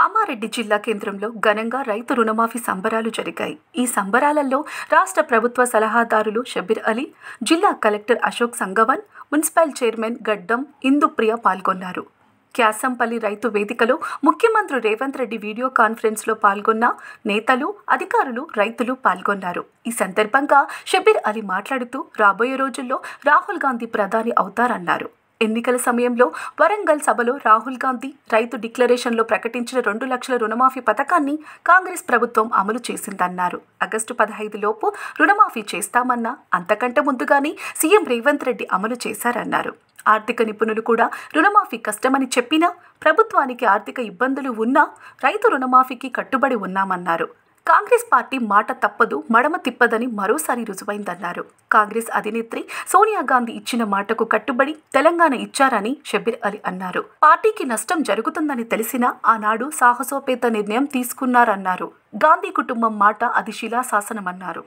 కామారెడ్డి జిల్లా కేంద్రంలో ఘనంగా రైతు రుణమాఫీ సంబరాలు జరిగాయి ఈ సంబరాలలో రాష్ట్ర ప్రభుత్వ సలహాదారులు షబీర్ అలీ జిల్లా collector Ashok Sangwan municipal chairman Gaddam Indupriya పాల్గొన్నారు క్యాసంపల్లి రైతు వేదికలో ముఖ్యమంత్రి రేవంత్ రెడ్డి వీడియో కాన్ఫరెన్స్లో పాల్గొన్న నేతలు అధికారులు రైతులు పాల్గొన్నారు ఈ సందర్భంగా షబీర్ అలీ మాట్లాడుతూ రాబోయే రోజుల్లో రాహుల్ గాంధీ ప్రధాని అవుతారన్నారు ఎన్నికల సమయంలో వరంగల్ సభలో రాహుల్ గాంధీ రైతు డిక్లరేషన్లో ప్రకటించిన రెండు లక్షల రుణమాఫీ పథకాన్ని కాంగ్రెస్ ప్రభుత్వం అమలు చేసిందన్నారు ఆగస్టు పదహైదులోపు రుణమాఫీ చేస్తామన్న అంతకంటే ముందుగానే సీఎం రేవంత్ రెడ్డి అమలు చేశారన్నారు ఆర్థిక నిపుణులు కూడా రుణమాఫీ కష్టమని చెప్పినా ప్రభుత్వానికి ఆర్థిక ఇబ్బందులు ఉన్నా రైతు రుణమాఫీకి కట్టుబడి ఉన్నామన్నారు కాంగ్రెస్ పార్టీ మాట తప్పదు మడమ తిప్పదని మరోసారి రుజువైందన్నారు కాంగ్రెస్ అధినేత్రి సోనియా గాంధీ ఇచ్చిన మాటకు కట్టుబడి తెలంగాణ ఇచ్చారని షబీర్ అలీ అన్నారు పార్టీకి నష్టం జరుగుతుందని తెలిసినా ఆనాడు సాహసోపేత నిర్ణయం తీసుకున్నారన్నారు గాంధీ కుటుంబం మాట అది శిలాశాసనమన్నారు